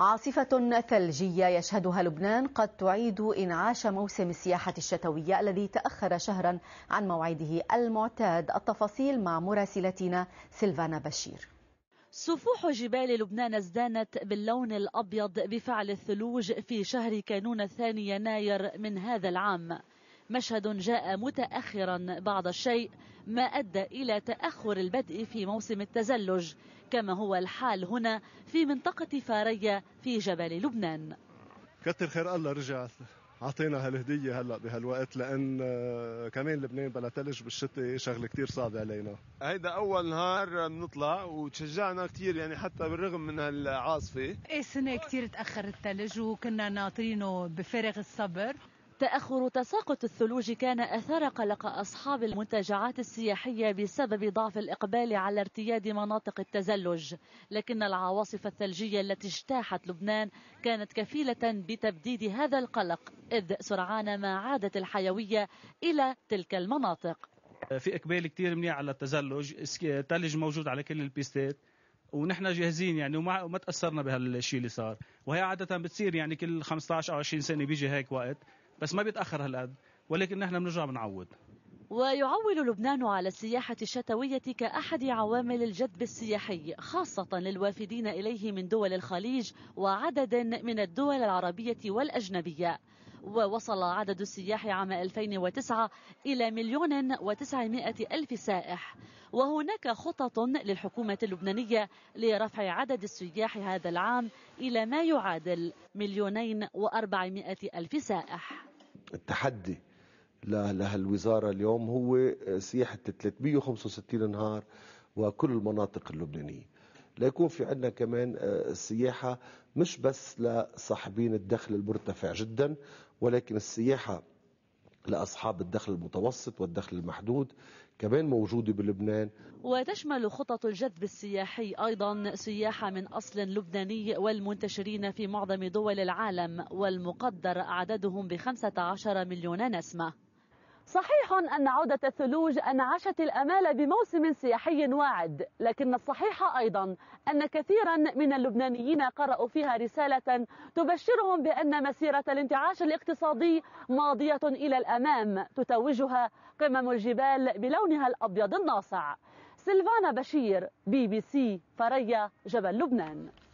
عاصفة ثلجية يشهدها لبنان قد تعيد إنعاش موسم السياحة الشتوية الذي تأخر شهرا عن موعده المعتاد التفاصيل مع مراسلتنا سيلفانا بشير سفوح جبال لبنان ازدانت باللون الأبيض بفعل الثلوج في شهر كانون الثاني يناير من هذا العام مشهد جاء متأخرا بعض الشيء ما أدى إلى تأخر البدء في موسم التزلج كما هو الحال هنا في منطقة فارية في جبل لبنان كتر خير الله رجعت اعطينا هالهديه هلا بهالوقت لان آه، كمان لبنان بلا ثلج بالشتاء شغله كثير صعبه علينا هيدا اول نهار بنطلع وتشجعنا كثير يعني حتى بالرغم من هالعاصفه ايه سنه كثير تاخر الثلج وكنا ناطرينه بفارغ الصبر تأخر تساقط الثلوج كان أثار قلق أصحاب المنتجعات السياحية بسبب ضعف الإقبال على ارتياد مناطق التزلج لكن العواصف الثلجية التي اجتاحت لبنان كانت كفيلة بتبديد هذا القلق إذ سرعان ما عادت الحيوية إلى تلك المناطق في إقبال كتير منيح على التزلج تلج موجود على كل البيستات ونحن جاهزين يعني وما ما تاثرنا بهالشيء اللي صار وهي عاده بتصير يعني كل 15 او 20 سنه بيجي هيك وقت بس ما بيتاخر هالقد ولكن نحن بنرجع بنعوض ويعول لبنان على السياحة الشتوية كأحد عوامل الجذب السياحي خاصة للوافدين إليه من دول الخليج وعدد من الدول العربية والأجنبية ووصل عدد السياح عام 2009 إلى مليون وتسعمائة ألف سائح وهناك خطط للحكومة اللبنانية لرفع عدد السياح هذا العام إلى ما يعادل مليونين وأربعمائة ألف سائح التحدي لهالوزارة اليوم هو سياحة 365 نهار وكل المناطق اللبنانية ليكون في عندنا كمان آه، السياحة مش بس لصاحبين الدخل المرتفع جدا ولكن السياحة لأصحاب الدخل المتوسط والدخل المحدود كمان موجودة بلبنان وتشمل خطط الجذب السياحي أيضا سياحة من أصل لبناني والمنتشرين في معظم دول العالم والمقدر عددهم بخمسة عشر مليون نسمة صحيح أن عودة الثلوج أنعشت الأمال بموسم سياحي واعد لكن الصحيح أيضا أن كثيرا من اللبنانيين قرأوا فيها رسالة تبشرهم بأن مسيرة الانتعاش الاقتصادي ماضية إلى الأمام تتوجها قمم الجبال بلونها الأبيض الناصع سيلفانا بشير بي بي سي فريا جبل لبنان